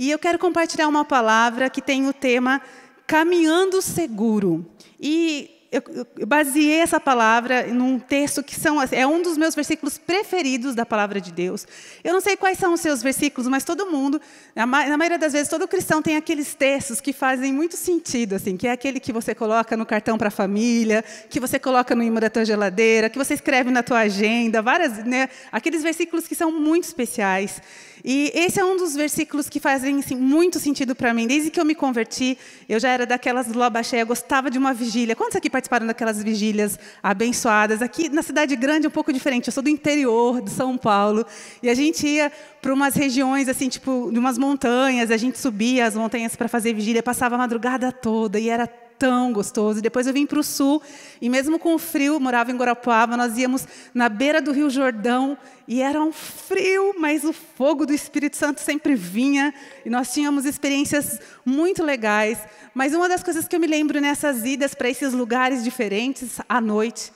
E eu quero compartilhar uma palavra que tem o tema caminhando seguro. E eu, baseei essa palavra num texto que são, é um dos meus versículos preferidos da palavra de Deus. Eu não sei quais são os seus versículos, mas todo mundo, na, maioria das vezes, todo cristão tem aqueles textos que fazem muito sentido, assim, que é aquele que você coloca no cartão para a família, que você coloca no imã da tua geladeira, que você escreve na tua agenda, várias, né, aqueles versículos que são muito especiais. E esse é um dos versículos que fazem assim, muito sentido para mim. Desde que eu me converti, eu já era daquelas do Labaxé, eu gostava de uma vigília. Quantos aqui participaram daquelas vigílias abençoadas? Aqui na cidade grande é um pouco diferente. Eu sou do interior de São Paulo. E a gente ia para umas regiões, assim, tipo, de umas montanhas. A gente subia as montanhas para fazer vigília, passava a madrugada toda e era tão gostoso. E depois eu vim para o sul e mesmo com o frio, morava em Guarapuava, nós íamos na beira do Rio Jordão e era um frio, mas o fogo do Espírito Santo sempre vinha e nós tínhamos experiências muito legais. Mas uma das coisas que eu me lembro nessas idas para esses lugares diferentes à noite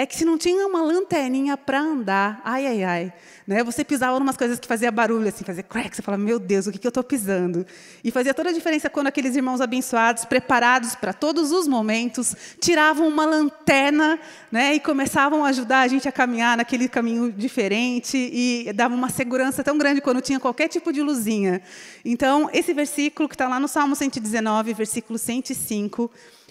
é que se não tinha uma lanterninha para andar, ai, ai, ai, né? Você pisava em umas coisas que fazia barulho, assim, fazia crack, você falava, meu Deus, o que, que eu estou pisando? E fazia toda a diferença quando aqueles irmãos abençoados, preparados para todos os momentos, tiravam uma lanterna, né? E começavam a ajudar a gente a caminhar naquele caminho diferente e dava uma segurança tão grande quando tinha qualquer tipo de luzinha. Então, esse versículo que está lá no Salmo 119, versículo 105,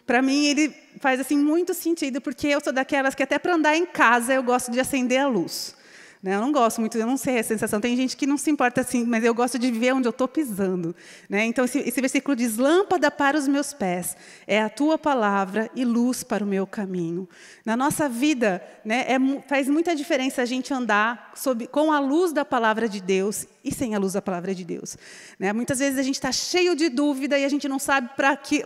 para mim ele faz assim muito sentido, porque eu sou daquelas que até para andar em casa eu gosto de acender a luz. Né? Eu não gosto muito, eu não sei a sensação. Tem gente que não se importa assim, mas eu gosto de ver onde eu estou pisando. Né? Então, esse, esse versículo diz: Lâmpada para os meus pés, é a tua palavra e luz para o meu caminho. Na nossa vida, né, é, faz muita diferença a gente andar sob, com a luz da palavra de Deus e sem a luz da palavra de Deus. Né? Muitas vezes a gente está cheio de dúvida e a gente não sabe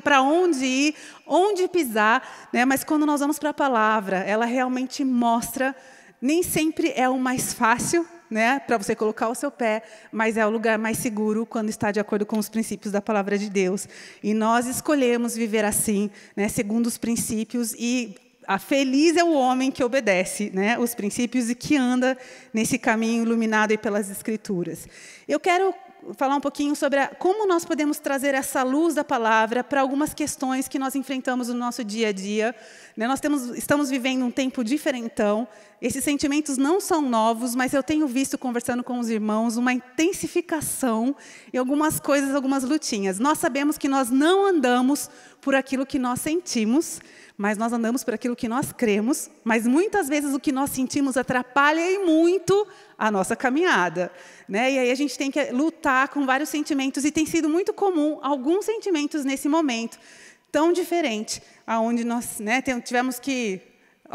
para onde ir, onde pisar, né? mas quando nós vamos para a palavra, ela realmente mostra nem sempre é o mais fácil né, para você colocar o seu pé, mas é o lugar mais seguro quando está de acordo com os princípios da palavra de Deus. E nós escolhemos viver assim, né, segundo os princípios e a feliz é o homem que obedece né, os princípios e que anda nesse caminho iluminado pelas Escrituras. Eu quero falar um pouquinho sobre a, como nós podemos trazer essa luz da palavra para algumas questões que nós enfrentamos no nosso dia a dia. Né. Nós temos, estamos vivendo um tempo diferentão, esses sentimentos não são novos, mas eu tenho visto, conversando com os irmãos, uma intensificação em algumas coisas, algumas lutinhas. Nós sabemos que nós não andamos por aquilo que nós sentimos, mas nós andamos por aquilo que nós cremos, mas muitas vezes o que nós sentimos atrapalha e muito a nossa caminhada. Né? E aí a gente tem que lutar com vários sentimentos, e tem sido muito comum alguns sentimentos nesse momento tão diferente, aonde nós né, tivemos que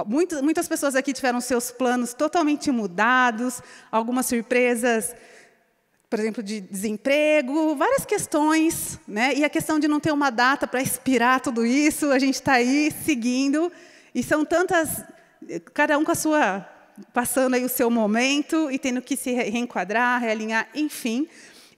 Muitas, muitas pessoas aqui tiveram seus planos totalmente mudados, algumas surpresas, por exemplo, de desemprego, várias questões, né? E a questão de não ter uma data para expirar tudo isso, a gente está aí seguindo, e são tantas, cada um com a sua passando aí o seu momento e tendo que se reenquadrar, realinhar, enfim.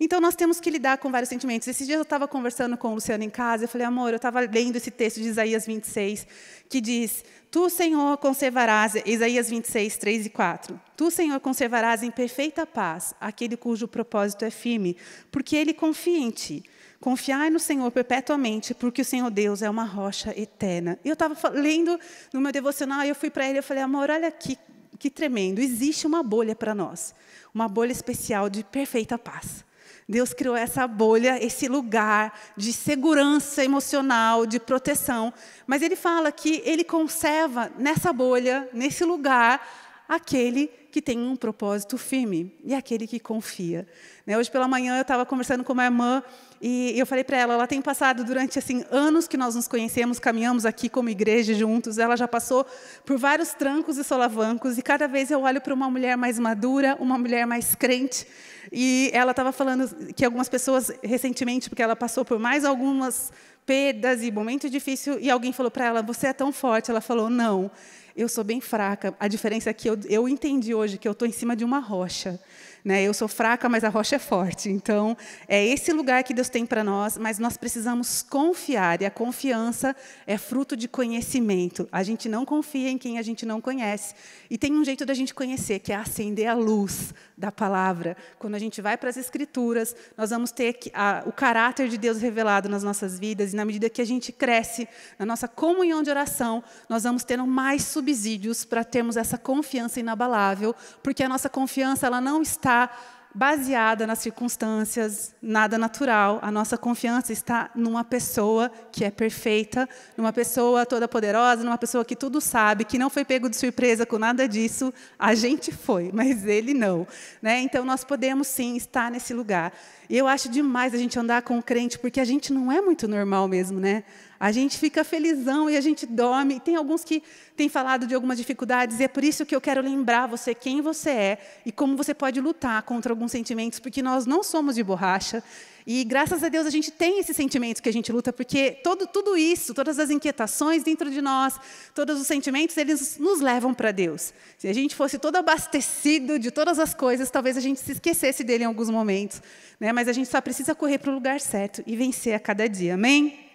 Então, nós temos que lidar com vários sentimentos. Esses dias eu estava conversando com o Luciano em casa, eu falei, amor, eu estava lendo esse texto de Isaías 26, que diz, Tu, Senhor, conservarás, Isaías 26, 3 e 4. Tu, Senhor, conservarás em perfeita paz aquele cujo propósito é firme, porque ele confia em ti. Confiar no Senhor perpetuamente, porque o Senhor Deus é uma rocha eterna. Eu estava lendo no meu devocional, eu fui para ele, e falei, amor, olha que, que tremendo. Existe uma bolha para nós, uma bolha especial de perfeita paz. Deus criou essa bolha, esse lugar de segurança emocional, de proteção. Mas ele fala que ele conserva nessa bolha, nesse lugar, aquele que tem um propósito firme e aquele que confia. Né? Hoje pela manhã eu estava conversando com uma irmã e eu falei para ela, ela tem passado durante assim anos que nós nos conhecemos, caminhamos aqui como igreja juntos, ela já passou por vários trancos e solavancos e cada vez eu olho para uma mulher mais madura, uma mulher mais crente e ela estava falando que algumas pessoas recentemente, porque ela passou por mais algumas perdas e momentos difíceis e alguém falou para ela, você é tão forte, ela falou não eu sou bem fraca. A diferença é que eu, eu entendi hoje que eu estou em cima de uma rocha. Né? Eu sou fraca, mas a rocha é forte. Então, é esse lugar que Deus tem para nós, mas nós precisamos confiar, e a confiança é fruto de conhecimento. A gente não confia em quem a gente não conhece. E tem um jeito da gente conhecer, que é acender a luz da palavra. Quando a gente vai para as Escrituras, nós vamos ter a, o caráter de Deus revelado nas nossas vidas, e na medida que a gente cresce na nossa comunhão de oração, nós vamos tendo mais subsídios para termos essa confiança inabalável, porque a nossa confiança ela não está está baseada nas circunstâncias, nada natural. A nossa confiança está numa pessoa que é perfeita, numa pessoa toda poderosa, numa pessoa que tudo sabe, que não foi pego de surpresa com nada disso. A gente foi, mas ele não. Né? Então nós podemos sim estar nesse lugar. E eu acho demais a gente andar com o crente, porque a gente não é muito normal mesmo, né? A gente fica felizão e a gente dorme. tem alguns que têm falado de algumas dificuldades, e é por isso que eu quero lembrar você quem você é e como você pode lutar contra alguns sentimentos, porque nós não somos de borracha. E graças a Deus a gente tem esses sentimentos que a gente luta, porque todo, tudo isso, todas as inquietações dentro de nós, todos os sentimentos, eles nos levam para Deus. Se a gente fosse todo abastecido de todas as coisas, talvez a gente se esquecesse dele em alguns momentos. Né? Mas a gente só precisa correr para o lugar certo e vencer a cada dia. Amém?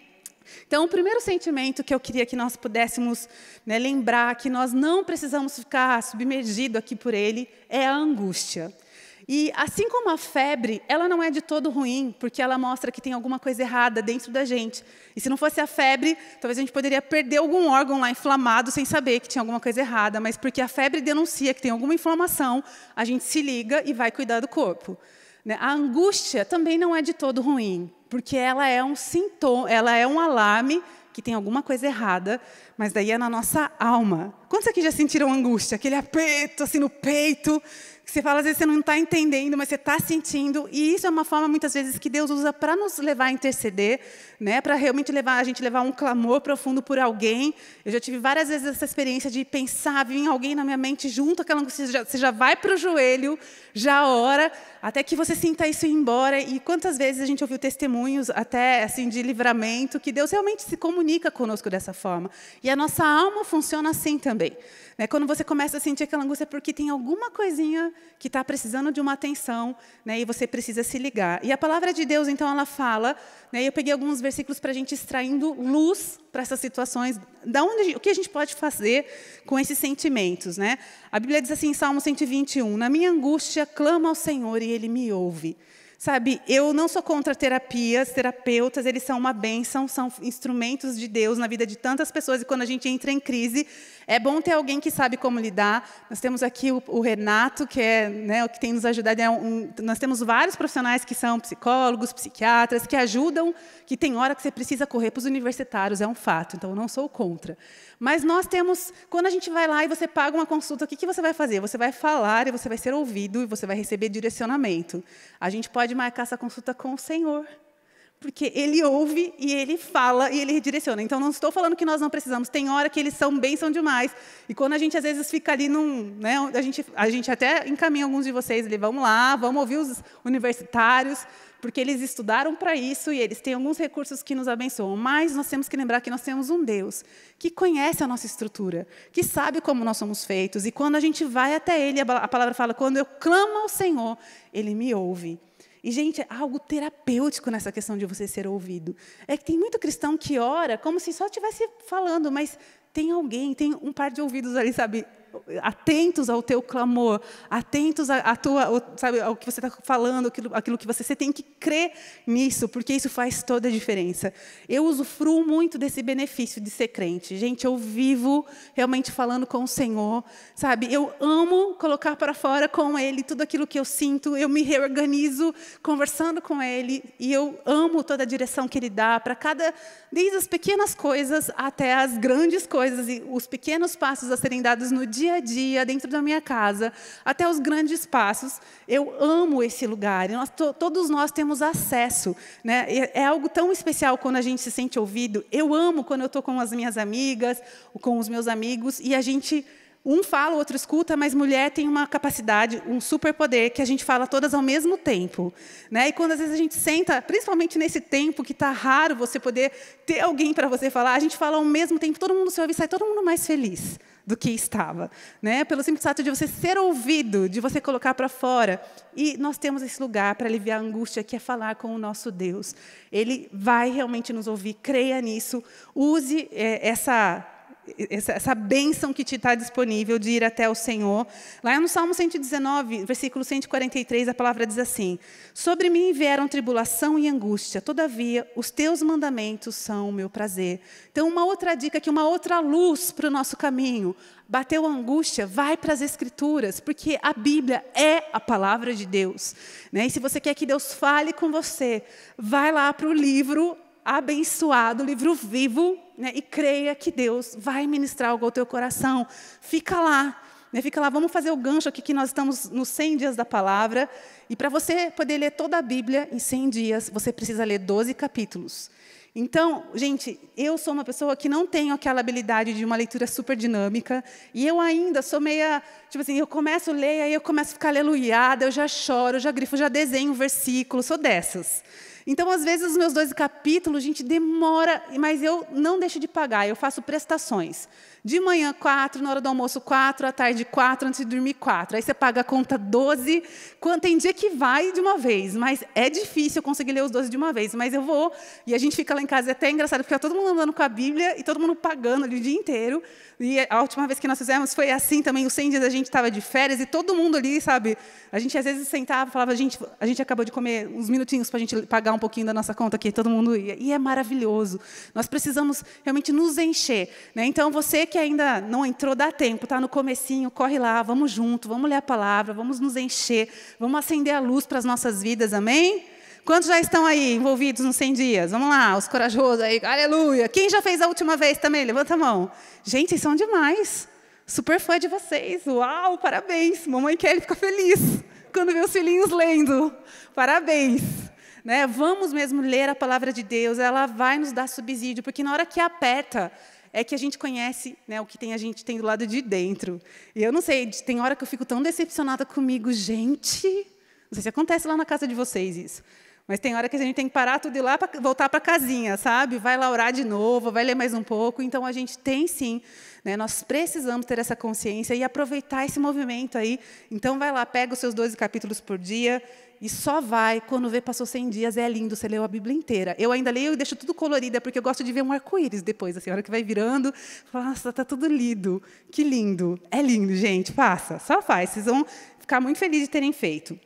Então, o primeiro sentimento que eu queria que nós pudéssemos né, lembrar, que nós não precisamos ficar submergido aqui por ele, é a angústia. E assim como a febre, ela não é de todo ruim, porque ela mostra que tem alguma coisa errada dentro da gente. E se não fosse a febre, talvez a gente poderia perder algum órgão lá inflamado sem saber que tinha alguma coisa errada, mas porque a febre denuncia que tem alguma inflamação, a gente se liga e vai cuidar do corpo. Né, a angústia também não é de todo ruim porque ela é um sintoma, ela é um alarme que tem alguma coisa errada, mas daí é na nossa alma. Quantos aqui já sentiram angústia? Aquele aperto assim no peito, que você fala, às vezes você não está entendendo, mas você está sentindo. E isso é uma forma, muitas vezes, que Deus usa para nos levar a interceder, né? para realmente levar a gente levar um clamor profundo por alguém. Eu já tive várias vezes essa experiência de pensar, vir alguém na minha mente junto àquela angústia. Você já, você já vai para o joelho, já ora, até que você sinta isso ir embora. E quantas vezes a gente ouviu testemunhos, até assim, de livramento, que Deus realmente se comunica conosco dessa forma. E a nossa alma funciona assim também. Né? Quando você começa a sentir aquela angústia, é porque tem alguma coisinha que está precisando de uma atenção, né? e você precisa se ligar. E a palavra de Deus, então, ela fala, né? eu peguei alguns versículos para a gente extraindo luz para essas situações, da onde, o que a gente pode fazer com esses sentimentos, né? A Bíblia diz assim, em Salmo 121, na minha angústia clamo ao Senhor e ele me ouve. Sabe, eu não sou contra terapias, terapeutas, eles são uma bênção, são instrumentos de Deus na vida de tantas pessoas. E quando a gente entra em crise, é bom ter alguém que sabe como lidar. Nós temos aqui o, o Renato, que é né, o que tem nos ajudado. É um, nós temos vários profissionais que são psicólogos, psiquiatras, que ajudam, que tem hora que você precisa correr para os universitários, é um fato. Então, eu não sou contra. Mas nós temos, quando a gente vai lá e você paga uma consulta, o que, que você vai fazer? Você vai falar e você vai ser ouvido e você vai receber direcionamento. A gente pode marcar essa consulta com o Senhor porque ele ouve e ele fala e ele redireciona. Então, não estou falando que nós não precisamos. Tem hora que eles são bem, são demais. E quando a gente, às vezes, fica ali num... Né, a, gente, a gente até encaminha alguns de vocês ali, vamos lá, vamos ouvir os universitários, porque eles estudaram para isso e eles têm alguns recursos que nos abençoam. Mas nós temos que lembrar que nós temos um Deus que conhece a nossa estrutura, que sabe como nós somos feitos. E quando a gente vai até Ele, a palavra fala, quando eu clamo ao Senhor, Ele me ouve. E, gente, há é algo terapêutico nessa questão de você ser ouvido. É que tem muito cristão que ora como se só estivesse falando, mas tem alguém, tem um par de ouvidos ali, sabe? Atentos ao teu clamor, atentos à, tua, sabe, ao que você está falando, aquilo, aquilo que você, você tem que crer nisso, porque isso faz toda a diferença. Eu usufruo muito desse benefício de ser crente. Gente, eu vivo realmente falando com o Senhor, sabe? Eu amo colocar para fora com Ele tudo aquilo que eu sinto, eu me reorganizo conversando com Ele, e eu amo toda a direção que Ele dá para cada, desde as pequenas coisas até as grandes coisas coisas e os pequenos passos a serem dados no dia a dia, dentro da minha casa, até os grandes passos. Eu amo esse lugar. Nós, to, todos nós temos acesso. Né? É algo tão especial quando a gente se sente ouvido. Eu amo quando eu estou com as minhas amigas, com os meus amigos, e a gente um fala, o outro escuta, mas mulher tem uma capacidade, um superpoder que a gente fala todas ao mesmo tempo, né? E quando às vezes a gente senta, principalmente nesse tempo que está raro você poder ter alguém para você falar, a gente fala ao mesmo tempo, todo mundo se ouve, sai todo mundo mais feliz do que estava, né? Pelo simples fato de você ser ouvido, de você colocar para fora. E nós temos esse lugar para aliviar a angústia, que é falar com o nosso Deus. Ele vai realmente nos ouvir. Creia nisso. Use é, essa essa bênção que te está disponível de ir até o Senhor. Lá no Salmo 119, versículo 143, a palavra diz assim: Sobre mim vieram tribulação e angústia, todavia os teus mandamentos são o meu prazer. Então, uma outra dica aqui, uma outra luz para o nosso caminho. Bateu a angústia, vai para as Escrituras, porque a Bíblia é a palavra de Deus. Né? E se você quer que Deus fale com você, vai lá para o livro abençoado, livro vivo né, e creia que Deus vai ministrar algo ao teu coração. Fica lá, né, fica lá. Vamos fazer o gancho aqui que nós estamos nos 100 dias da palavra. E para você poder ler toda a Bíblia em 100 dias, você precisa ler 12 capítulos. Então, gente, eu sou uma pessoa que não tenho aquela habilidade de uma leitura super dinâmica, e eu ainda sou meia, tipo assim, eu começo a ler, aí eu começo a ficar aleluiada, eu já choro, eu já grifo, já desenho um versículo, sou dessas. Então, às vezes, os meus 12 capítulos, a gente, demora, mas eu não deixo de pagar, eu faço prestações. De manhã, quatro, na hora do almoço, quatro, à tarde, quatro, antes de dormir, quatro. Aí você paga a conta 12. Tem dia que vai de uma vez, mas é difícil eu conseguir ler os 12 de uma vez. Mas eu vou, e a gente fica lá em casa, é até engraçado, porque todo mundo andando com a Bíblia e todo mundo pagando ali o dia inteiro. E a última vez que nós fizemos foi assim também, os 100 dias a gente estava de férias e todo mundo ali, sabe? A gente às vezes sentava e falava, gente, a gente acabou de comer uns minutinhos para a gente pagar um pouquinho da nossa conta aqui, todo mundo ia. E é maravilhoso. Nós precisamos realmente nos encher. Né? Então, você que ainda não entrou, dá tempo, está no comecinho, corre lá, vamos junto, vamos ler a palavra, vamos nos encher, vamos acender a luz para as nossas vidas, amém? Quantos já estão aí envolvidos nos 100 dias? Vamos lá, os corajosos aí, aleluia. Quem já fez a última vez também? Levanta a mão. Gente, vocês são demais. Super fã de vocês. Uau, parabéns. Mamãe Kelly fica feliz quando vê os filhinhos lendo. Parabéns né? Vamos mesmo ler a palavra de Deus, ela vai nos dar subsídio, porque na hora que aperta, é que a gente conhece né, o que tem a gente tem do lado de dentro. E eu não sei, tem hora que eu fico tão decepcionada comigo, gente. Não sei se acontece lá na casa de vocês isso. Mas tem hora que a gente tem que parar tudo e lá para voltar para casinha, sabe? Vai lá orar de novo, vai ler mais um pouco. Então a gente tem sim, né? Nós precisamos ter essa consciência e aproveitar esse movimento aí. Então vai lá, pega os seus 12 capítulos por dia, e só vai quando vê passou 100 dias, é lindo, você leu a Bíblia inteira. Eu ainda leio e deixo tudo colorido, é porque eu gosto de ver um arco-íris depois, assim, a hora que vai virando, nossa, tá tudo lido, que lindo. É lindo, gente, faça, só faz, vocês vão ficar muito felizes de terem feito.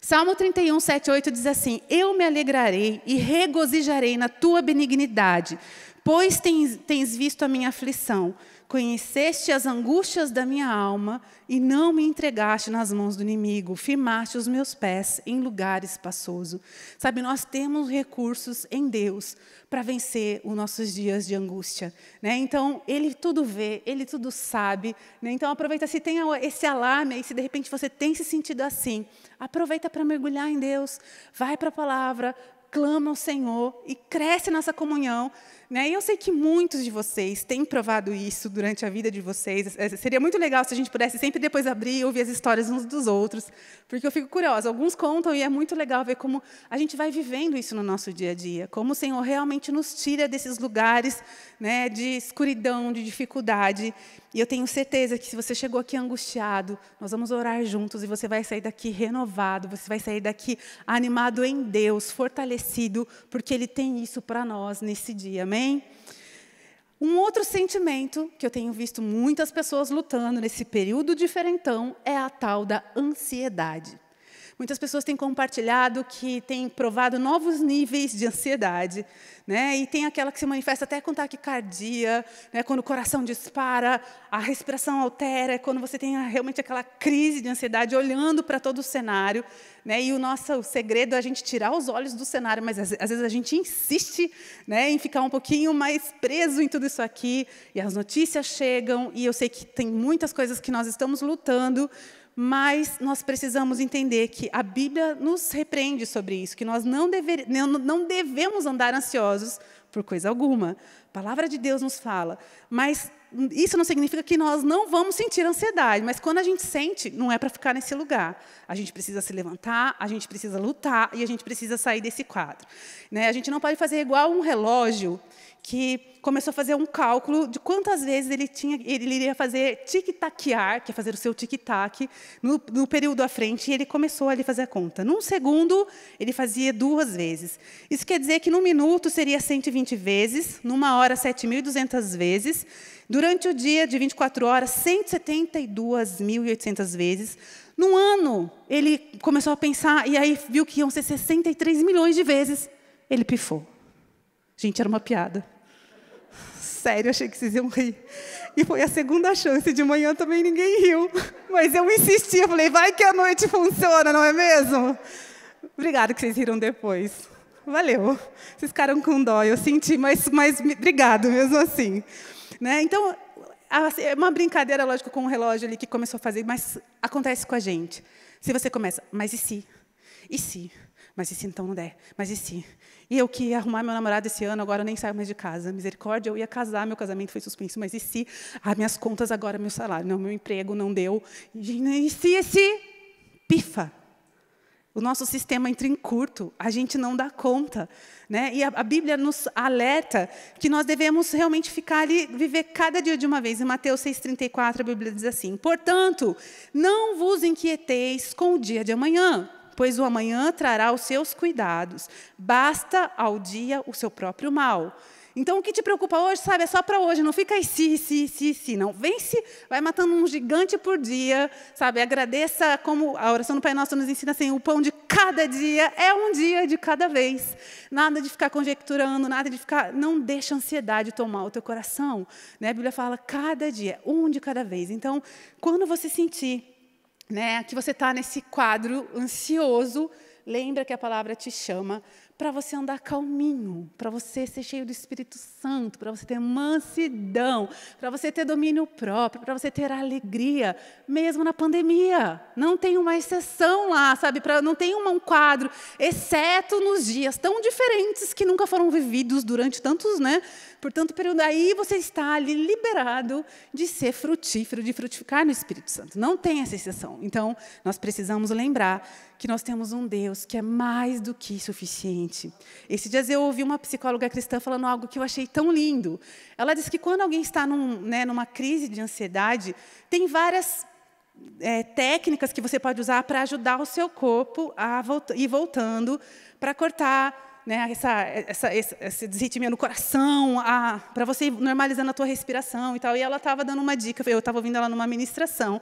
Salmo 31, 7, 8 diz assim: Eu me alegrarei e regozijarei na tua benignidade, pois tens, tens visto a minha aflição. Conheceste as angústias da minha alma e não me entregaste nas mãos do inimigo, firmaste os meus pés em lugar espaçoso. Sabe, nós temos recursos em Deus para vencer os nossos dias de angústia. Né? Então, Ele tudo vê, Ele tudo sabe. Né? Então, aproveita, se tem esse alarme aí, se de repente você tem se sentido assim, aproveita para mergulhar em Deus, vai para a palavra, clama ao Senhor e cresce nessa comunhão né? E eu sei que muitos de vocês têm provado isso durante a vida de vocês. É, seria muito legal se a gente pudesse sempre depois abrir e ouvir as histórias uns dos outros, porque eu fico curiosa. Alguns contam e é muito legal ver como a gente vai vivendo isso no nosso dia a dia, como o Senhor realmente nos tira desses lugares né, de escuridão, de dificuldade e eu tenho certeza que se você chegou aqui angustiado, nós vamos orar juntos e você vai sair daqui renovado, você vai sair daqui animado em Deus, fortalecido, porque Ele tem isso para nós nesse dia, amém? Um outro sentimento que eu tenho visto muitas pessoas lutando nesse período diferentão é a tal da ansiedade. Muitas pessoas têm compartilhado que têm provado novos níveis de ansiedade, né? E tem aquela que se manifesta até com taquicardia, né? Quando o coração dispara, a respiração altera, é quando você tem realmente aquela crise de ansiedade olhando para todo o cenário, né? E o nosso o segredo é a gente tirar os olhos do cenário, mas às, às vezes a gente insiste, né, em ficar um pouquinho mais preso em tudo isso aqui, e as notícias chegam, e eu sei que tem muitas coisas que nós estamos lutando mas nós precisamos entender que a Bíblia nos repreende sobre isso, que nós não, dever, não devemos andar ansiosos por coisa alguma. A palavra de Deus nos fala, mas isso não significa que nós não vamos sentir ansiedade, mas quando a gente sente, não é para ficar nesse lugar. A gente precisa se levantar, a gente precisa lutar e a gente precisa sair desse quadro. Né? A gente não pode fazer igual um relógio que começou a fazer um cálculo de quantas vezes ele tinha, ele iria fazer tic-taquear, que é fazer o seu tic-tac, no, no, período à frente, e ele começou a fazer a conta. Num segundo, ele fazia duas vezes. Isso quer dizer que num minuto seria 120 vezes, numa hora 7.200 vezes, durante o dia de 24 horas, 172.800 vezes. Num ano, ele começou a pensar e aí viu que iam ser 63 milhões de vezes. Ele pifou. Gente, era uma piada. Sério, achei que vocês iam rir. E foi a segunda chance. De manhã também ninguém riu. Mas eu insisti, eu falei, vai que a noite funciona, não é mesmo? Obrigada que vocês riram depois. Valeu. Vocês ficaram com dó, eu senti, mas, mas obrigado mesmo assim. Né? Então, é uma brincadeira, lógico, com o relógio ali que começou a fazer, mas acontece com a gente. Se você começa, mas e se? E se? Mas e se então não der? Mas e se? E eu que ia arrumar meu namorado esse ano, agora eu nem saio mais de casa. Misericórdia, eu ia casar, meu casamento foi suspenso. Mas e se? Ah, minhas contas agora, meu salário, não, meu emprego não deu. E se, e se? Pifa, o nosso sistema entra em curto, a gente não dá conta. Né? E a, a, Bíblia nos alerta que nós devemos realmente ficar ali, viver cada dia de uma vez. Em Mateus 6,34, a Bíblia diz assim: Portanto, não vos inquieteis com o dia de amanhã, pois o amanhã trará os seus cuidados. Basta ao dia o seu próprio mal. Então, o que te preocupa hoje, sabe, é só para hoje, não fica aí se, si, se, si, se, si, se, não. Vence, vai matando um gigante por dia, sabe, agradeça, como a oração do Pai Nosso nos ensina, assim, o pão de cada dia é um dia de cada vez. Nada de ficar conjecturando, nada de ficar, não deixa a ansiedade tomar o teu coração. Né? A Bíblia fala cada dia, um de cada vez. Então, quando você sentir né, que você está nesse quadro ansioso, lembra que a palavra te chama para você andar calminho, para você ser cheio do Espírito Santo, para você ter mansidão, para você ter domínio próprio, para você ter alegria, mesmo na pandemia. Não tem uma exceção lá, sabe? Pra, não tem um quadro, exceto nos dias tão diferentes que nunca foram vividos durante tantos, né? Por tanto período. Aí você está ali liberado de ser frutífero, de frutificar no Espírito Santo. Não tem essa exceção. Então, nós precisamos lembrar que nós temos um Deus que é mais do que suficiente. Esses dias eu ouvi uma psicóloga cristã falando algo que eu achei tão lindo. Ela disse que quando alguém está num, né, numa crise de ansiedade, tem várias é, técnicas que você pode usar para ajudar o seu corpo a ir voltando, para cortar né, essa, essa, esse desritimento no coração, para você ir normalizando a tua respiração e tal. E ela estava dando uma dica, eu estava ouvindo ela numa ministração.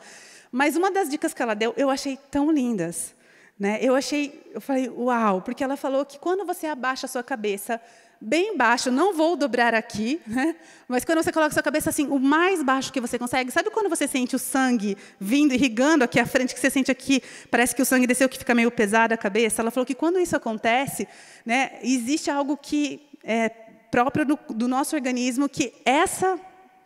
Mas uma das dicas que ela deu, eu achei tão lindas. Né? Eu achei, eu falei, uau, porque ela falou que quando você abaixa a sua cabeça bem baixo, não vou dobrar aqui, né? mas quando você coloca a sua cabeça assim, o mais baixo que você consegue, sabe quando você sente o sangue vindo, irrigando aqui à frente, que você sente aqui, parece que o sangue desceu, que fica meio pesado a cabeça? Ela falou que quando isso acontece, né, existe algo que é próprio do, do nosso organismo, que essa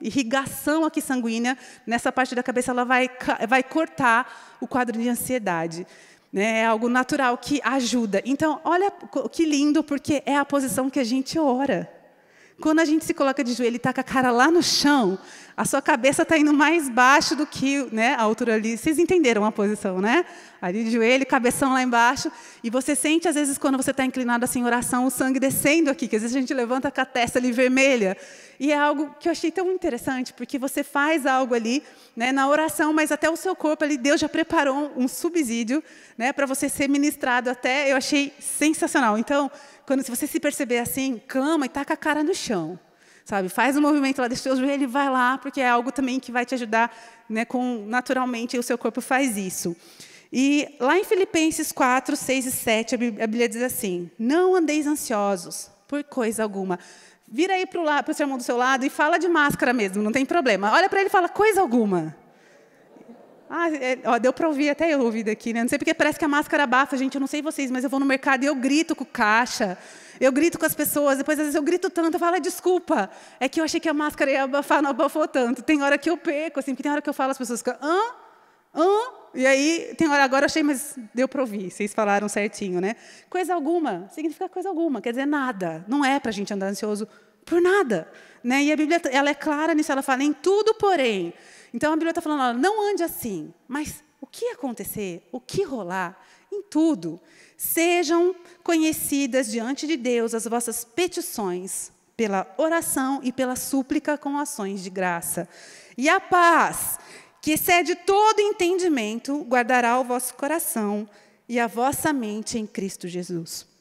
irrigação aqui sanguínea, nessa parte da cabeça, ela vai, vai cortar o quadro de ansiedade né? é algo natural que ajuda. Então, olha que lindo, porque é a posição que a gente ora. Quando a gente se coloca de joelho e está com a cara lá no chão, a sua cabeça está indo mais baixo do que né, a altura ali. Vocês entenderam a posição, né? Ali de joelho, cabeção lá embaixo. E você sente, às vezes, quando você está inclinado assim em oração, o sangue descendo aqui, que às vezes a gente levanta com a testa ali vermelha. E é algo que eu achei tão interessante, porque você faz algo ali né, na oração, mas até o seu corpo ali, Deus já preparou um subsídio né, para você ser ministrado até. Eu achei sensacional. Então, quando se você se perceber assim, cama e taca a cara no chão. Sabe? Faz um movimento lá, deixa o seu joelho e vai lá, porque é algo também que vai te ajudar né, com naturalmente o seu corpo faz isso. E lá em Filipenses 4, 6 e 7, a Bíblia diz assim: Não andeis ansiosos por coisa alguma. Vira aí para o seu irmão do seu lado e fala de máscara mesmo, não tem problema. Olha para ele e fala: coisa alguma. Ah, é, ó, deu para ouvir, até eu ouvi daqui, né? Não sei porque parece que a máscara abafa, gente. Eu não sei vocês, mas eu vou no mercado e eu grito com o caixa. Eu grito com as pessoas, depois às vezes eu grito tanto, eu falo, é, desculpa, é que eu achei que a máscara ia abafar, não abafou tanto. Tem hora que eu peco, assim, porque tem hora que eu falo, as pessoas ficam, hã? Hã? E aí, tem hora agora eu achei, mas deu para ouvir, vocês falaram certinho, né? Coisa alguma significa coisa alguma, quer dizer nada. Não é para a gente andar ansioso por nada. Né? E a Bíblia ela é clara nisso, ela fala, em tudo, porém, então a Bíblia está falando, não ande assim, mas o que acontecer, o que rolar, em tudo, sejam conhecidas diante de Deus as vossas petições pela oração e pela súplica com ações de graça. E a paz, que excede todo entendimento, guardará o vosso coração e a vossa mente em Cristo Jesus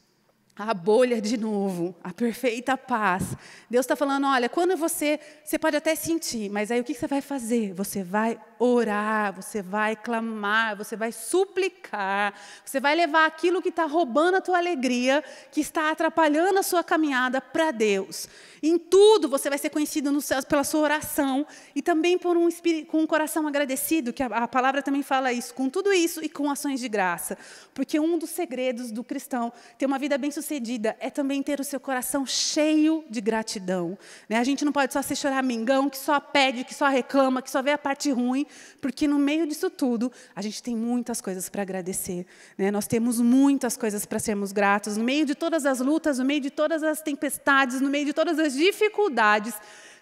a bolha de novo, a perfeita paz. Deus está falando: olha, quando você. Você pode até sentir, mas aí o que você vai fazer? Você vai orar, você vai clamar, você vai suplicar, você vai levar aquilo que está roubando a tua alegria, que está atrapalhando a sua caminhada para Deus. Em tudo você vai ser conhecido nos céus pela sua oração e também por um espírito, com um coração agradecido, que a, a palavra também fala isso, com tudo isso e com ações de graça. Porque um dos segredos do cristão ter uma vida bem-sucedida é também ter o seu coração cheio de gratidão. Né? A gente não pode só ser choramingão, que só pede, que só reclama, que só vê a parte ruim, porque no meio disso tudo, a gente tem muitas coisas para agradecer. Né? Nós temos muitas coisas para sermos gratos. No meio de todas as lutas, no meio de todas as tempestades, no meio de todas as dificuldades,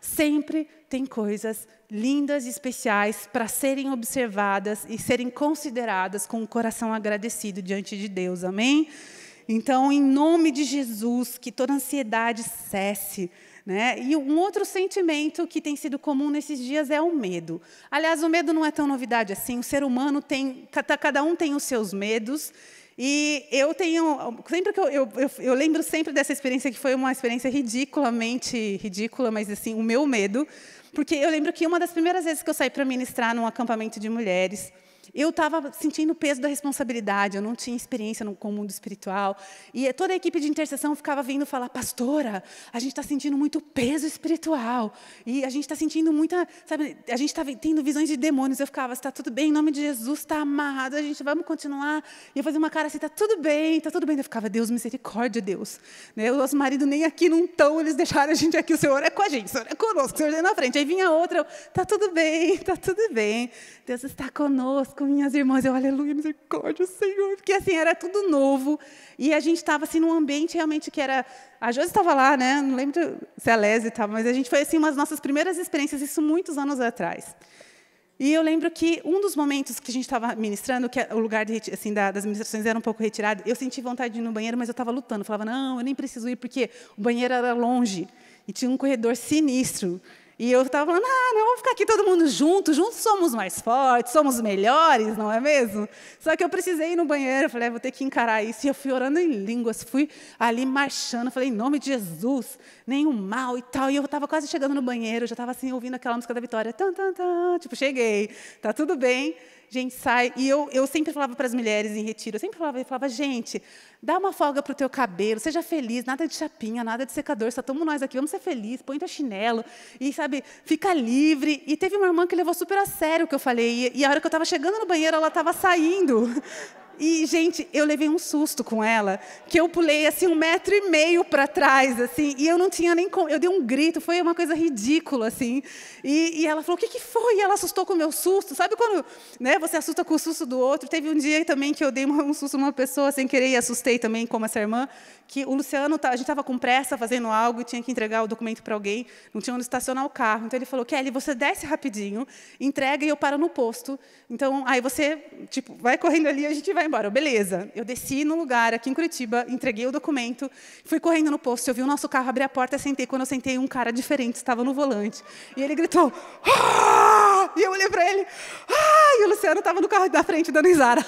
sempre tem coisas lindas e especiais para serem observadas e serem consideradas com o um coração agradecido diante de Deus. Amém? Então, em nome de Jesus, que toda ansiedade cesse né? E um outro sentimento que tem sido comum nesses dias é o medo. Aliás, o medo não é tão novidade assim. O ser humano tem, tá, cada um tem os seus medos. E eu tenho, sempre que eu, eu, eu, eu lembro sempre dessa experiência que foi uma experiência ridiculamente ridícula, mas assim o meu medo, porque eu lembro que uma das primeiras vezes que eu saí para ministrar num acampamento de mulheres eu estava sentindo o peso da responsabilidade, eu não tinha experiência no, com o mundo espiritual. E é, toda a equipe de intercessão ficava vindo falar: Pastora, a gente está sentindo muito peso espiritual. E a gente está sentindo muita. Sabe, a gente está tendo visões de demônios. Eu ficava: Está tudo bem, em nome de Jesus, está amarrado, a gente vamos continuar. E eu fazia uma cara assim: Está tudo bem, está tudo bem. Eu ficava: Deus, misericórdia, Deus. Né? nosso marido nem aqui não estão, eles deixaram a gente aqui. O Senhor é com a gente, o Senhor é conosco, o Senhor é na frente. Aí vinha outra: Está tudo bem, está tudo bem. Deus está conosco com minhas irmãs. Eu, aleluia, misericórdia, Senhor. Porque, assim, era tudo novo. E a gente estava, assim, num ambiente realmente que era... A Josi estava lá, né? Não lembro se a Lese estava, mas a gente foi, assim, umas nossas primeiras experiências, isso muitos anos atrás. E eu lembro que um dos momentos que a gente estava ministrando, que é o lugar de, assim, das ministrações era um pouco retirado, eu senti vontade de ir no banheiro, mas eu estava lutando. Eu falava, não, eu nem preciso ir, porque o banheiro era longe. E tinha um corredor sinistro. E eu estava falando, ah, não, vamos ficar aqui todo mundo junto, juntos somos mais fortes, somos melhores, não é mesmo? Só que eu precisei ir no banheiro, eu falei, ah, vou ter que encarar isso. E eu fui orando em línguas, fui ali marchando, falei, em nome de Jesus, nenhum mal e tal. E eu estava quase chegando no banheiro, já estava assim, ouvindo aquela música da Vitória, tan, tan, tan, tipo, cheguei, tá tudo bem gente, sai. E eu, eu sempre falava para as mulheres em retiro, eu sempre falava, eu falava, gente, dá uma folga para o teu cabelo, seja feliz, nada de chapinha, nada de secador, só estamos nós aqui, vamos ser felizes, põe teu chinelo, e sabe, fica livre. E teve uma irmã que levou super a sério o que eu falei, e, e a hora que eu estava chegando no banheiro, ela estava saindo. E, gente, eu levei um susto com ela, que eu pulei assim um metro e meio para trás, assim, e eu não tinha nem como. Eu dei um grito, foi uma coisa ridícula, assim. E, e ela falou: o que, que foi? E ela assustou com o meu susto. Sabe quando né, você assusta com o susto do outro? Teve um dia também que eu dei um susto numa pessoa sem querer e assustei também, como essa irmã, que o Luciano, tá, a gente estava com pressa fazendo algo e tinha que entregar o documento para alguém, não tinha onde estacionar o carro. Então ele falou: Kelly, você desce rapidinho, entrega e eu paro no posto. Então, aí você, tipo, vai correndo ali, a gente vai embora. beleza. Eu desci num lugar aqui em Curitiba, entreguei o documento, fui correndo no posto. Eu vi o nosso carro abrir a porta, sentei. Quando eu sentei, um cara diferente estava no volante. E ele gritou. Ah! E eu olhei para ele. Ah! E o Luciano estava no carro da frente da risada.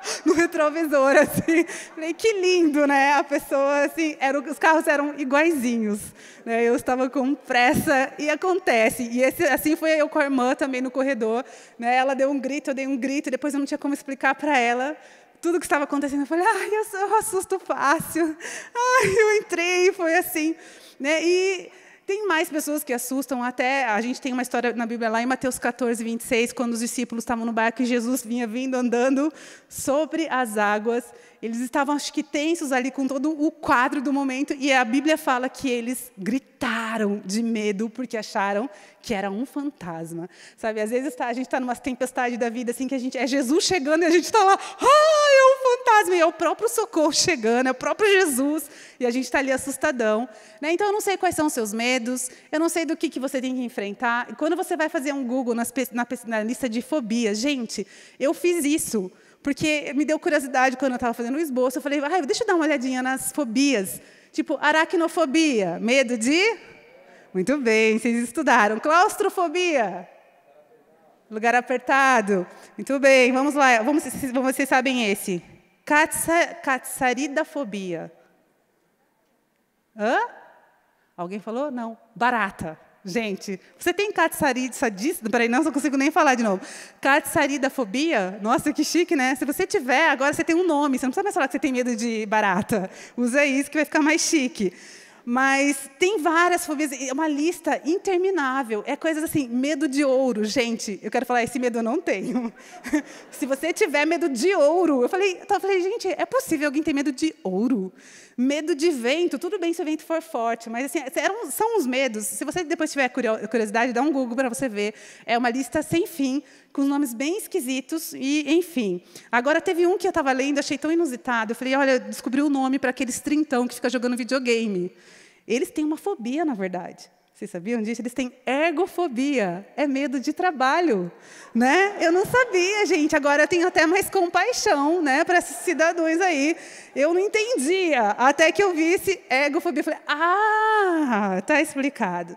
no retrovisor, assim. Falei, que lindo, né? A pessoa, assim, era, os carros eram iguaizinhos. Né? Eu estava com pressa e acontece. E esse, assim foi eu com a irmã também no corredor. Né? Ela deu um grito, eu dei um grito, depois eu não tinha como explicar para ela tudo que estava acontecendo. Eu falei, ai, eu sou assusto fácil. Ai, eu entrei, foi assim. Né? E tem mais pessoas que assustam, até a gente tem uma história na Bíblia lá em Mateus 14, 26, quando os discípulos estavam no barco e Jesus vinha vindo andando sobre as águas. Eles estavam, acho que, tensos ali com todo o quadro do momento, e a Bíblia fala que eles gritaram de medo porque acharam que era um fantasma. Sabe, às vezes tá, a gente está numa tempestade da vida, assim, que a gente é Jesus chegando e a gente está lá, ah, fantasma, e é o próprio socorro chegando, é o próprio Jesus, e a gente está ali assustadão. Né? Então, eu não sei quais são os seus medos, eu não sei do que, que você tem que enfrentar. E quando você vai fazer um Google nas, na, na lista de fobias, gente, eu fiz isso, porque me deu curiosidade quando eu estava fazendo o esboço, eu falei, ah, deixa eu dar uma olhadinha nas fobias. Tipo, aracnofobia, medo de... Muito bem, vocês estudaram. Claustrofobia, Lugar apertado. Muito bem, vamos lá. Vamos, vocês sabem esse catsaridafobia. Hã? Alguém falou? Não. Barata. Gente, você tem catsaridafobia? Peraí, não, não consigo nem falar de novo. Catsaridafobia? Nossa, que chique, né? Se você tiver, agora você tem um nome. Você não precisa mais falar que você tem medo de barata. Usa isso que vai ficar mais chique. Mas tem várias fobias, é uma lista interminável. É coisas assim, medo de ouro, gente. Eu quero falar, esse medo eu não tenho. Se você tiver medo de ouro, eu falei, eu falei, gente, é possível alguém ter medo de ouro? medo de vento. Tudo bem se o vento for forte, mas assim, é, são uns medos. Se você depois tiver curiosidade, dá um Google para você ver. É uma lista sem fim, com nomes bem esquisitos e, enfim. Agora, teve um que eu estava lendo, achei tão inusitado. Eu falei, olha, descobri o um nome para aqueles trintão que fica jogando videogame. Eles têm uma fobia, na verdade. Vocês sabiam disso? Eles têm ergofobia, é medo de trabalho, né? Eu não sabia, gente. Agora eu tenho até mais compaixão, né, para esses cidadãos aí. Eu não entendia até que eu visse ergofobia. falei, ah, tá explicado,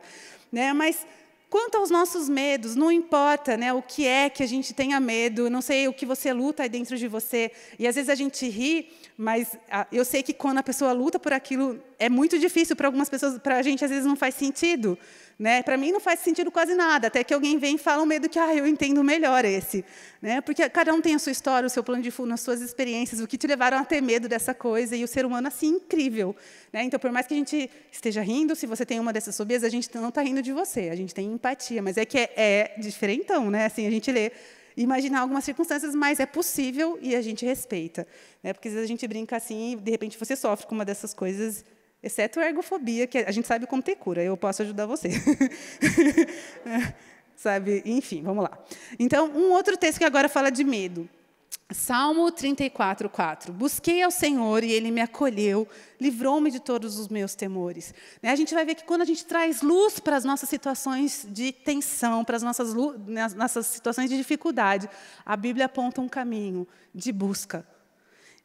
né? Mas Quanto aos nossos medos, não importa né, o que é que a gente tenha medo, não sei o que você luta aí dentro de você. E às vezes a gente ri mas ah, eu sei que quando a pessoa luta por aquilo, é muito difícil para algumas pessoas, para a gente às vezes não faz sentido. Né? Para mim não faz sentido quase nada, até que alguém vem e fala um medo que ah, eu entendo melhor esse. Né? Porque cada um tem a sua história, o seu plano de fundo, as suas experiências, o que te levaram a ter medo dessa coisa, e o ser humano assim, incrível. Né? Então, por mais que a gente esteja rindo, se você tem uma dessas fobias, a gente não está rindo de você, a gente tem empatia, mas é que é, é diferentão, né? assim, a gente lê imaginar algumas circunstâncias, mas é possível e a gente respeita. Né? Porque às vezes a gente brinca assim e, de repente, você sofre com uma dessas coisas, exceto a ergofobia, que a gente sabe como ter cura, eu posso ajudar você. É, sabe? Enfim, vamos lá. Então, um outro texto que agora fala de medo. Salmo 34, 4. Busquei ao Senhor e Ele me acolheu, livrou-me de todos os meus temores. Né? A gente vai ver que quando a gente traz luz para as nossas situações de tensão, para as nossas, né, nossas situações de dificuldade, a Bíblia aponta um caminho de busca.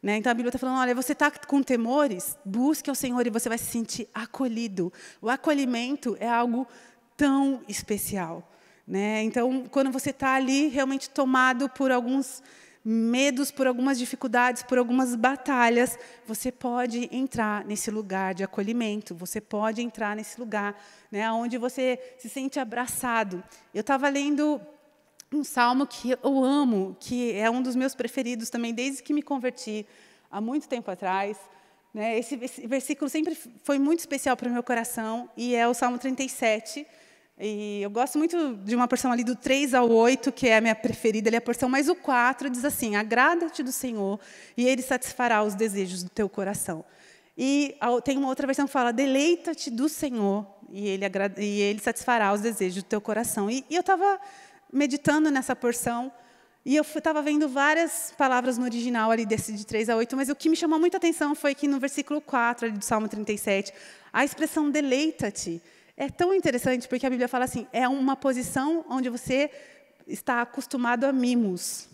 Né? Então a Bíblia está falando: olha, você está com temores, busque ao Senhor e você vai se sentir acolhido. O acolhimento é algo tão especial. Né? Então, quando você está ali realmente tomado por alguns medos, por algumas dificuldades, por algumas batalhas, você pode entrar nesse lugar de acolhimento, você pode entrar nesse lugar né, onde você se sente abraçado. Eu estava lendo um salmo que eu amo, que é um dos meus preferidos também, desde que me converti, há muito tempo atrás. Né, esse, esse versículo sempre foi muito especial para o meu coração, e é o Salmo 37, e eu gosto muito de uma porção ali do 3 ao 8, que é a minha preferida, ali é a porção, mas o 4 diz assim: Agrada-te do Senhor, e ele satisfará os desejos do teu coração. E tem uma outra versão que fala: Deleita-te do Senhor, e ele, e ele satisfará os desejos do teu coração. E, e eu estava meditando nessa porção, e eu estava vendo várias palavras no original ali desse de 3 a 8, mas o que me chamou muita atenção foi que no versículo 4 ali do Salmo 37, a expressão deleita-te. É tão interessante porque a Bíblia fala assim: é uma posição onde você está acostumado a mimos.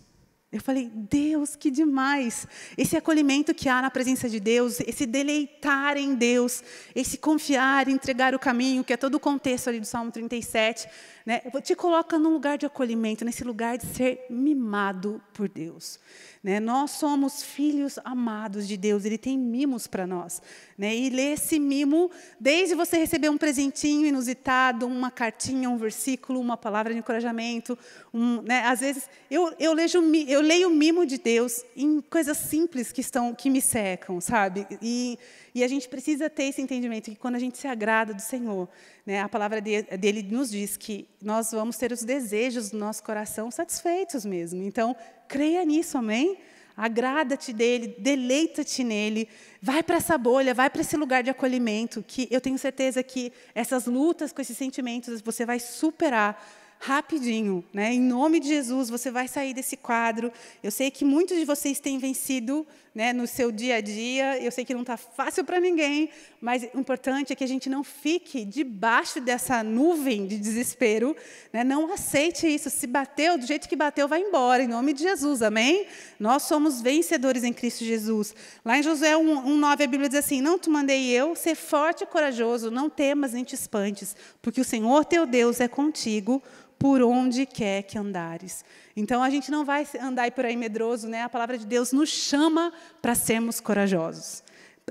Eu falei, Deus, que demais! Esse acolhimento que há na presença de Deus, esse deleitar em Deus, esse confiar, entregar o caminho, que é todo o contexto ali do Salmo 37. Né? Te coloca num lugar de acolhimento, nesse lugar de ser mimado por Deus. Né? Nós somos filhos amados de Deus, Ele tem mimos para nós. Né? E ler esse mimo, desde você receber um presentinho inusitado, uma cartinha, um versículo, uma palavra de encorajamento. Um, né? Às vezes, eu, eu, lejo, eu leio o mimo de Deus em coisas simples que, estão, que me secam, sabe? E e a gente precisa ter esse entendimento que quando a gente se agrada do Senhor, né, a palavra de, dele nos diz que nós vamos ter os desejos do nosso coração satisfeitos mesmo. Então, creia nisso, amém? Agrada-te dele, deleita-te nele, vai para essa bolha, vai para esse lugar de acolhimento, que eu tenho certeza que essas lutas com esses sentimentos você vai superar rapidinho, né? Em nome de Jesus, você vai sair desse quadro. Eu sei que muitos de vocês têm vencido né, no seu dia a dia. Eu sei que não está fácil para ninguém, mas o importante é que a gente não fique debaixo dessa nuvem de desespero. Né? Não aceite isso. Se bateu, do jeito que bateu, vai embora, em nome de Jesus, amém? Nós somos vencedores em Cristo Jesus. Lá em Josué 1,9, a Bíblia diz assim: Não te mandei eu ser forte e corajoso, não temas nem te espantes, porque o Senhor teu Deus é contigo por onde quer que andares. Então a gente não vai andar por aí medroso, né? A palavra de Deus nos chama para sermos corajosos.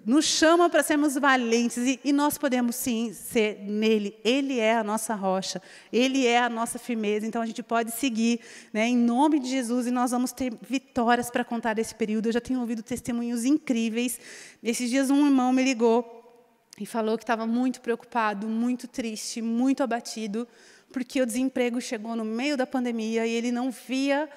Nos chama para sermos valentes e, e, nós podemos sim ser nele. Ele é a nossa rocha, ele é a nossa firmeza. Então a gente pode seguir né, em nome de Jesus e nós vamos ter vitórias para contar desse período. Eu já tenho ouvido testemunhos incríveis. Esses dias, um irmão me ligou e falou que estava muito preocupado, muito triste, muito abatido porque o desemprego chegou no meio da pandemia e ele não via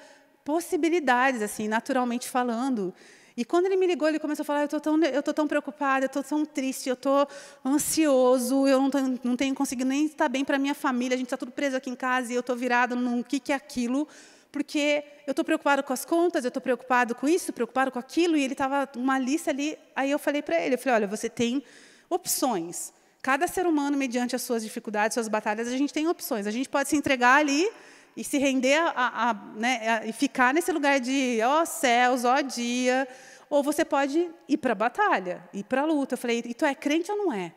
possibilidades, assim, naturalmente falando. E quando ele me ligou, ele começou a falar: eu estou tão, eu tô tão preocupada, eu estou tão triste, eu estou ansioso, eu não, tô, não tenho conseguido nem estar bem para minha família, a gente está tudo preso aqui em casa e eu estou virado num que que é aquilo, porque eu estou preocupado com as contas, eu estou preocupado com isso, preocupado com aquilo, e ele estava uma lista ali. Aí eu falei para ele: eu falei, olha, você tem opções. Cada ser humano, mediante as suas dificuldades, suas batalhas, a gente tem opções. A gente pode se entregar ali e se render a, a, a, né, a e ficar nesse lugar de ó oh, céus, ó oh, dia. Ou você pode ir para a batalha, ir para a luta. Eu falei, e tu é crente ou não é?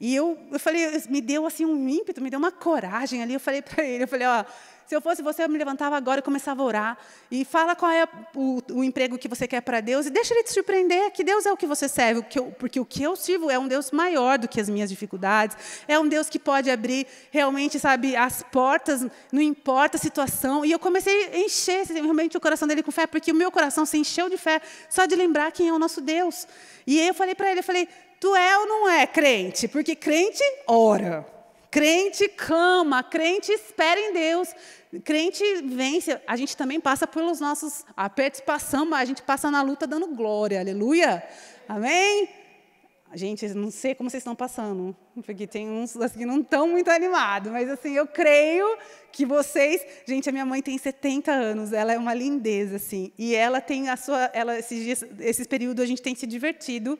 E eu, eu falei, me deu assim um ímpeto, me deu uma coragem ali. Eu falei para ele, eu falei, ó, se eu fosse você, eu me levantava agora e começava a orar. E fala qual é o, o emprego que você quer para Deus e deixa ele te surpreender, que Deus é o que você serve, porque o que eu sirvo é um Deus maior do que as minhas dificuldades, é um Deus que pode abrir realmente, sabe, as portas, não importa a situação. E eu comecei a encher realmente o coração dele com fé, porque o meu coração se encheu de fé só de lembrar quem é o nosso Deus. E aí eu falei para ele, eu falei, tu é ou não é crente? Porque crente ora, crente clama, crente espera em Deus, crente vence. A gente também passa pelos nossos apertos, passamos, a gente passa na luta dando glória, aleluia. Amém? Gente, não sei como vocês estão passando, porque tem uns assim, que não estão muito animados, mas assim, eu creio que vocês. Gente, a minha mãe tem 70 anos, ela é uma lindeza, assim, e ela tem a sua. Ela, esses dias, esses períodos a gente tem se divertido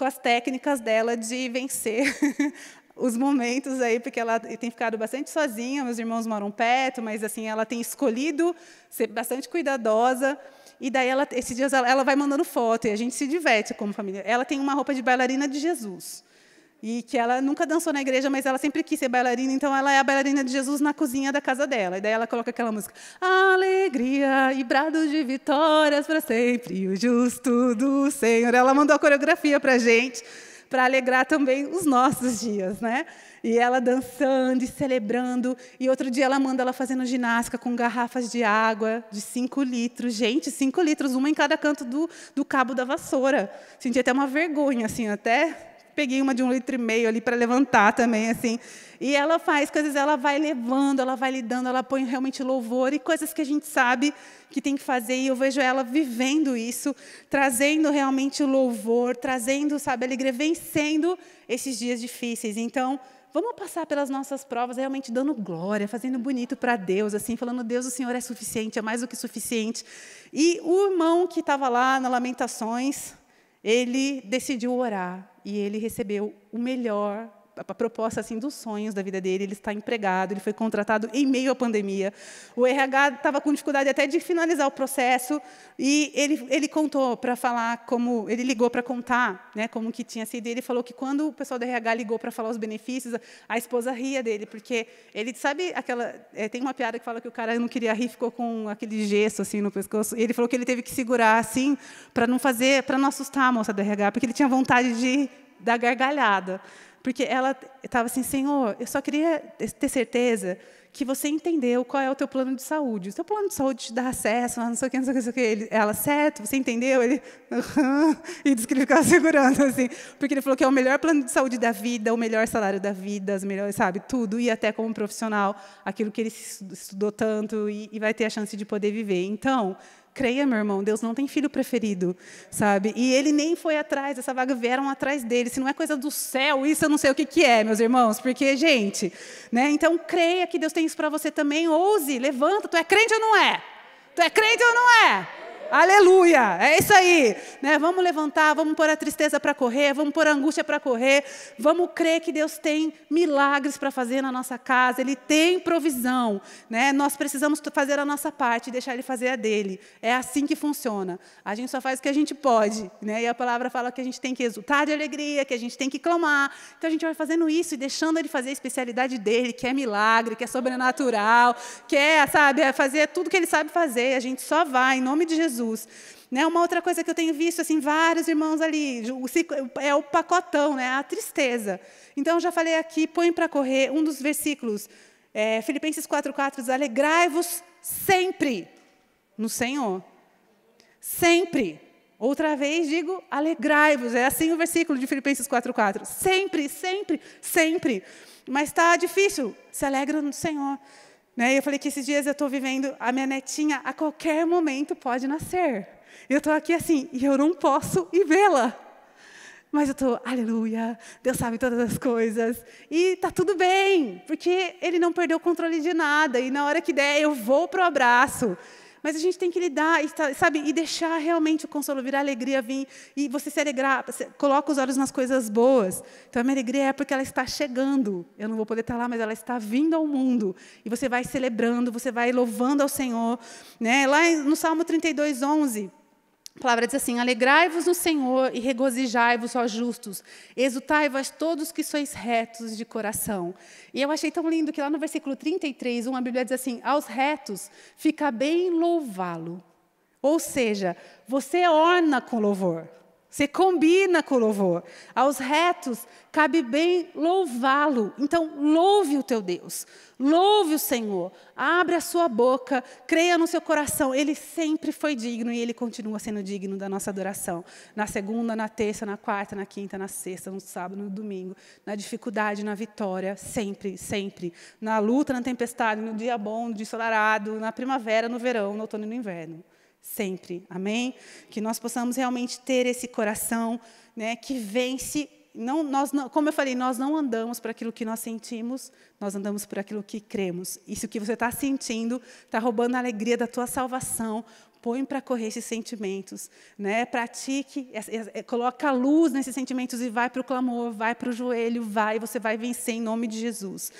com as técnicas dela de vencer os momentos aí, porque ela tem ficado bastante sozinha, meus irmãos moram perto, mas assim, ela tem escolhido ser bastante cuidadosa. E daí ela, esses dias ela, ela vai mandando foto e a gente se diverte como família. Ela tem uma roupa de bailarina de Jesus e que ela nunca dançou na igreja, mas ela sempre quis ser bailarina, então ela é a bailarina de Jesus na cozinha da casa dela. E daí ela coloca aquela música: Alegria e brados de vitórias para sempre, o justo do Senhor. Ela mandou a coreografia para gente, para alegrar também os nossos dias, né? E ela dançando e celebrando. E outro dia ela manda ela fazendo ginástica com garrafas de água de 5 litros. Gente, 5 litros, uma em cada canto do, do cabo da vassoura. Senti até uma vergonha, assim, até peguei uma de um litro e meio ali para levantar também, assim. E ela faz coisas, ela vai levando, ela vai lidando, ela põe realmente louvor e coisas que a gente sabe que tem que fazer. E eu vejo ela vivendo isso, trazendo realmente louvor, trazendo, sabe, alegria, vencendo esses dias difíceis. Então, vamos passar pelas nossas provas realmente dando glória, fazendo bonito para Deus, assim, falando: Deus, o Senhor é suficiente, é mais do que suficiente. E o irmão que estava lá na Lamentações, ele decidiu orar e ele recebeu o melhor a proposta assim dos sonhos da vida dele. Ele está empregado, ele foi contratado em meio à pandemia. O RH estava com dificuldade até de finalizar o processo e ele, ele contou para falar como ele ligou para contar, né, como que tinha sido. Ele falou que quando o pessoal do RH ligou para falar os benefícios, a esposa ria dele porque ele sabe aquela é, tem uma piada que fala que o cara não queria rir, ficou com aquele gesso assim no pescoço. ele falou que ele teve que segurar assim para não fazer, para não assustar a moça do RH, porque ele tinha vontade de dar gargalhada. Porque ela estava assim, Senhor, eu só queria ter certeza que você entendeu qual é o teu plano de saúde. O teu plano de saúde te dá acesso, não sei o que, não sei o que, não sei o que. Ele, ela, certo, você entendeu? Ele, uhum, e disse que ele ficava segurando, assim. Porque ele falou que é o melhor plano de saúde da vida, o melhor salário da vida, as melhores, sabe, tudo. E até como profissional, aquilo que ele estudou tanto e, e vai ter a chance de poder viver. Então, Creia, meu irmão, Deus não tem filho preferido, sabe? E ele nem foi atrás, essa vaga vieram atrás dele. Se não é coisa do céu, isso eu não sei o que, que é, meus irmãos, porque, gente, né? Então creia que Deus tem isso para você também, ouse, levanta, tu é crente ou não é? Tu é crente ou não é? Aleluia! É isso aí. Né? Vamos levantar, vamos pôr a tristeza para correr, vamos pôr a angústia para correr, vamos crer que Deus tem milagres para fazer na nossa casa, Ele tem provisão. Né? Nós precisamos fazer a nossa parte e deixar Ele fazer a dele. É assim que funciona. A gente só faz o que a gente pode. Né? E a palavra fala que a gente tem que exultar de alegria, que a gente tem que clamar. Então a gente vai fazendo isso e deixando Ele fazer a especialidade dele, que é milagre, que é sobrenatural, que é, sabe, é fazer tudo que Ele sabe fazer. A gente só vai, em nome de Jesus Jesus. Né? Uma outra coisa que eu tenho visto, assim, vários irmãos ali, é o pacotão, né? a tristeza. Então, já falei aqui, põe para correr um dos versículos, é, Filipenses 4,4, alegrai-vos sempre no Senhor. Sempre. Outra vez digo, alegrai-vos. É assim o versículo de Filipenses 4,4. Sempre, sempre, sempre. Mas está difícil. Se alegra no Senhor. Né? E eu falei que esses dias eu estou vivendo, a minha netinha a qualquer momento pode nascer. Eu estou aqui assim, e eu não posso ir vê-la. Mas eu estou, aleluia, Deus sabe todas as coisas. E está tudo bem, porque Ele não perdeu o controle de nada. E na hora que der, eu vou para o abraço. Mas a gente tem que lidar, tá, sabe, e deixar realmente o consolo vir, a alegria vir, e você se alegrar, você coloca os olhos nas coisas boas. Então, a minha alegria é porque ela está chegando. Eu não vou poder estar lá, mas ela está vindo ao mundo. E você vai celebrando, você vai louvando ao Senhor. Né? Lá no Salmo 32, 11, a palavra diz assim: Alegrai-vos no Senhor e regozijai-vos, ó justos, exultai-vos todos que sois retos de coração. E eu achei tão lindo que lá no versículo 33, uma Bíblia diz assim: Aos retos fica bem louvá-lo. Ou seja, você orna com louvor. Você combina com o louvor. Aos retos cabe bem louvá-lo. Então, louve o teu Deus. Louve o Senhor. Abre a sua boca. Creia no seu coração. Ele sempre foi digno e ele continua sendo digno da nossa adoração. Na segunda, na terça, na quarta, na quinta, na sexta, no sábado, no domingo. Na dificuldade, na vitória. Sempre, sempre. Na luta, na tempestade, no dia bom, no dia ensolarado, na primavera, no verão, no outono e no inverno sempre. Amém? Que nós possamos realmente ter esse coração, né, que vence não, nós não, como eu falei, nós não andamos por aquilo que nós sentimos, nós andamos por aquilo que cremos. Isso que você está sentindo está roubando a alegria da tua salvação. Põe para correr esses sentimentos, né? Pratique, é, é, é, coloca a luz nesses sentimentos e vai para o clamor, vai para o joelho, vai, você vai vencer em nome de Jesus.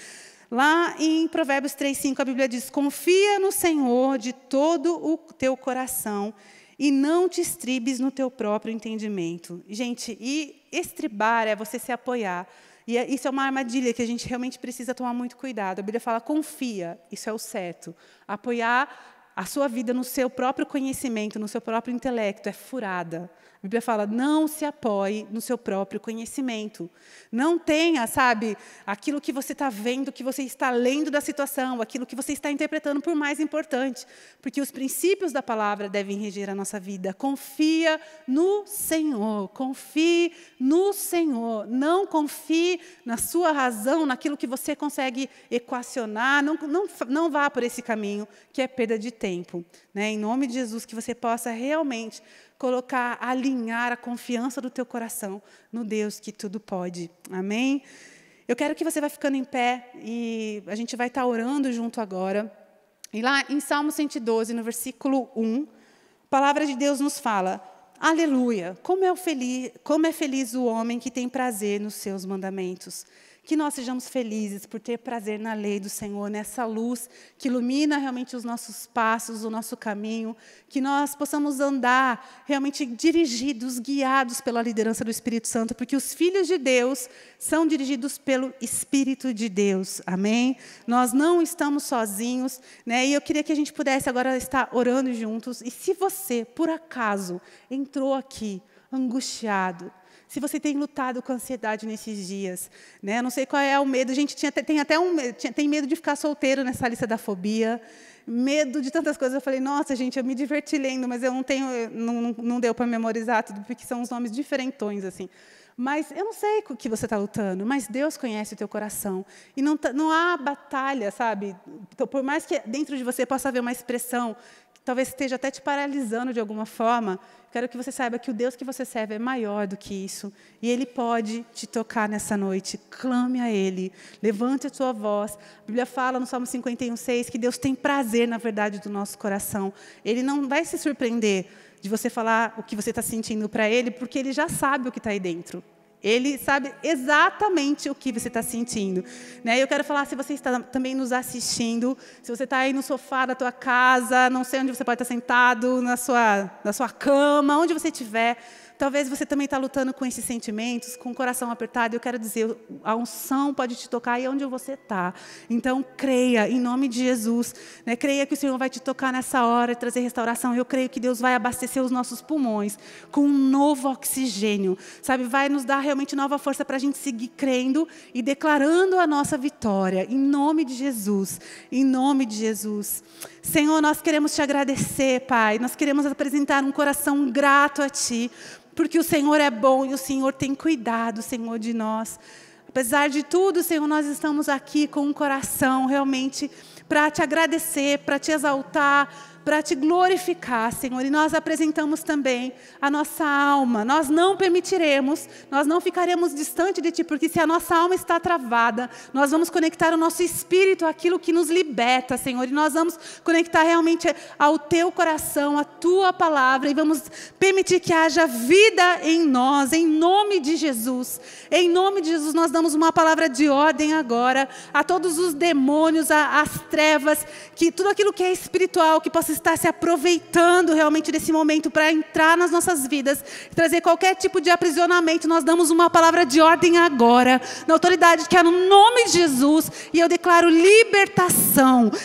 Lá em Provérbios 3:5 a Bíblia diz: "Confia no Senhor de todo o teu coração e não te estribes no teu próprio entendimento". Gente, e estribar é você se apoiar. E é, isso é uma armadilha que a gente realmente precisa tomar muito cuidado. A Bíblia fala: "Confia". Isso é o certo. Apoiar a sua vida no seu próprio conhecimento, no seu próprio intelecto é furada. A Bíblia fala: não se apoie no seu próprio conhecimento. Não tenha, sabe, aquilo que você está vendo, que você está lendo da situação, aquilo que você está interpretando por mais importante. Porque os princípios da palavra devem reger a nossa vida. Confia no Senhor. Confie no Senhor. Não confie na sua razão, naquilo que você consegue equacionar. Não, não, não vá por esse caminho, que é perda de tempo. Né? Em nome de Jesus, que você possa realmente colocar, alinhar a confiança do teu coração no Deus que tudo pode. Amém? Eu quero que você vá ficando em pé e a gente vai estar orando junto agora. E lá em Salmo 112, no versículo 1, a palavra de Deus nos fala: Aleluia! Como é, feliz, como é feliz o homem que tem prazer nos seus mandamentos que nós sejamos felizes por ter prazer na lei do Senhor, nessa luz que ilumina realmente os nossos passos, o nosso caminho, que nós possamos andar realmente dirigidos, guiados pela liderança do Espírito Santo, porque os filhos de Deus são dirigidos pelo Espírito de Deus. Amém? Nós não estamos sozinhos, né? E eu queria que a gente pudesse agora estar orando juntos. E se você, por acaso, entrou aqui angustiado, se você tem lutado com ansiedade nesses dias. Né? Não sei qual é o medo. A gente tinha, tem até um tinha, tem medo de ficar solteiro nessa lista da fobia, medo de tantas coisas. Eu falei, nossa, gente, eu me diverti lendo, mas eu não tenho, não, não deu para memorizar tudo, porque são os nomes diferentões, assim. Mas eu não sei o que você está lutando, mas Deus conhece o teu coração. E não, não há batalha, sabe? Então, por mais que dentro de você possa haver uma expressão talvez esteja até te paralisando de alguma forma, quero que você saiba que o Deus que você serve é maior do que isso. E Ele pode te tocar nessa noite. Clame a Ele. Levante a sua voz. A Bíblia fala no Salmo 51,6 que Deus tem prazer na verdade do nosso coração. Ele não vai se surpreender de você falar o que você está sentindo para Ele, porque Ele já sabe o que está aí dentro. Ele sabe exatamente o que você está sentindo. Né? Eu quero falar, se você está também nos assistindo, se você está aí no sofá da tua casa, não sei onde você pode estar sentado, na sua, na sua cama, onde você estiver, Talvez você também está lutando com esses sentimentos, com o coração apertado. Eu quero dizer, a unção pode te tocar e onde você está. Então, creia em nome de Jesus. Né? Creia que o Senhor vai te tocar nessa hora e trazer restauração. Eu creio que Deus vai abastecer os nossos pulmões com um novo oxigênio. Sabe, vai nos dar realmente nova força para a gente seguir crendo e declarando a nossa vitória. Em nome de Jesus. Em nome de Jesus. Senhor, nós queremos te agradecer, Pai. Nós queremos apresentar um coração grato a Ti porque o Senhor é bom e o Senhor tem cuidado, Senhor, de nós. Apesar de tudo, Senhor, nós estamos aqui com um coração realmente para te agradecer, para te exaltar, para te glorificar, Senhor. E nós apresentamos também a nossa alma. Nós não permitiremos, nós não ficaremos distante de Ti, porque se a nossa alma está travada, nós vamos conectar o nosso espírito àquilo que nos liberta, Senhor. E nós vamos conectar realmente ao Teu coração, à Tua palavra, e vamos permitir que haja vida em nós, em nome de Jesus. Em nome de Jesus, nós damos uma palavra de ordem agora a todos os demônios, às trevas trevas, que tudo aquilo que é espiritual, que possa estar se aproveitando realmente desse momento para entrar nas nossas vidas, trazer qualquer tipo de aprisionamento, nós damos uma palavra de ordem agora, na autoridade que é no nome de Jesus, e eu declaro libertação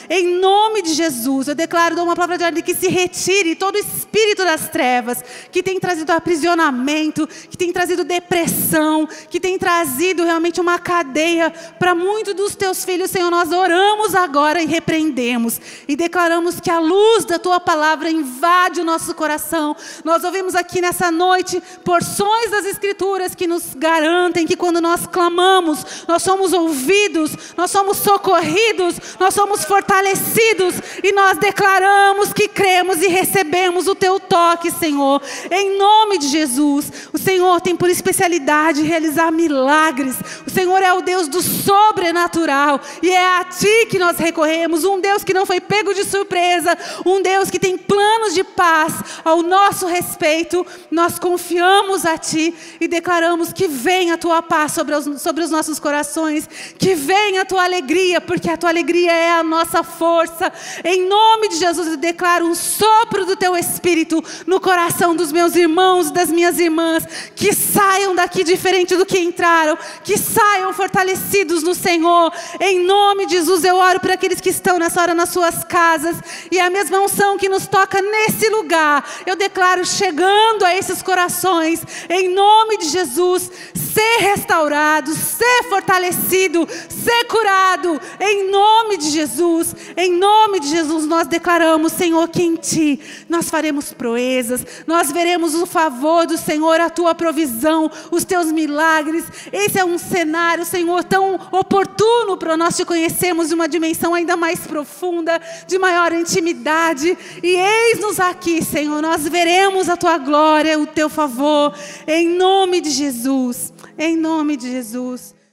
em nome de Jesus, eu declaro, dou uma palavra de ordem que se retire todo espírito das trevas que tem trazido aprisionamento, que tem trazido depressão, que tem trazido realmente uma cadeia para muitos dos teus filhos, Senhor. Nós oramos agora e repreendemos e declaramos que a luz da tua palavra invade o nosso coração. Nós ouvimos aqui nessa noite porções das escrituras que nos garantem que quando nós clamamos, nós somos ouvidos, nós somos socorridos, nós somos somos fortalecidos e nós declaramos que cremos e recebemos o teu toque, Senhor. Em nome de Jesus, o Senhor tem por especialidade realizar milagres. O Senhor é o Deus do sobrenatural. E é a Ti que nós recorremos. Um Deus que não foi pego de surpresa. Um Deus que tem planos de paz ao nosso respeito. Nós confiamos a Ti e declaramos que venha a Tua paz sobre os, sobre os nossos corações. Que venha a Tua alegria, porque a Tua alegria é a nossa força. Em nome de Jesus, eu declaro um sopro do Teu Espírito no coração dos meus irmãos e das minhas irmãs que saiam daqui diferente do que entraram, que saiam fortalecidos no Senhor. Em nome de Jesus eu oro para aqueles que estão nessa hora nas suas casas e a mesma unção que nos toca nesse lugar, eu declaro chegando a esses corações, em nome de Jesus, ser restaurado, ser fortalecido, ser curado, em nome de Jesus, em nome de Jesus nós declaramos, Senhor, que em Ti nós faremos proezas, nós veremos o favor do Senhor a tua provisão, os teus milagres. Esse é um cenário, Senhor, tão oportuno para nós te conhecermos de uma dimensão ainda mais profunda, de maior intimidade. E eis-nos aqui, Senhor, nós veremos a tua glória, o teu favor, em nome de Jesus. Em nome de Jesus.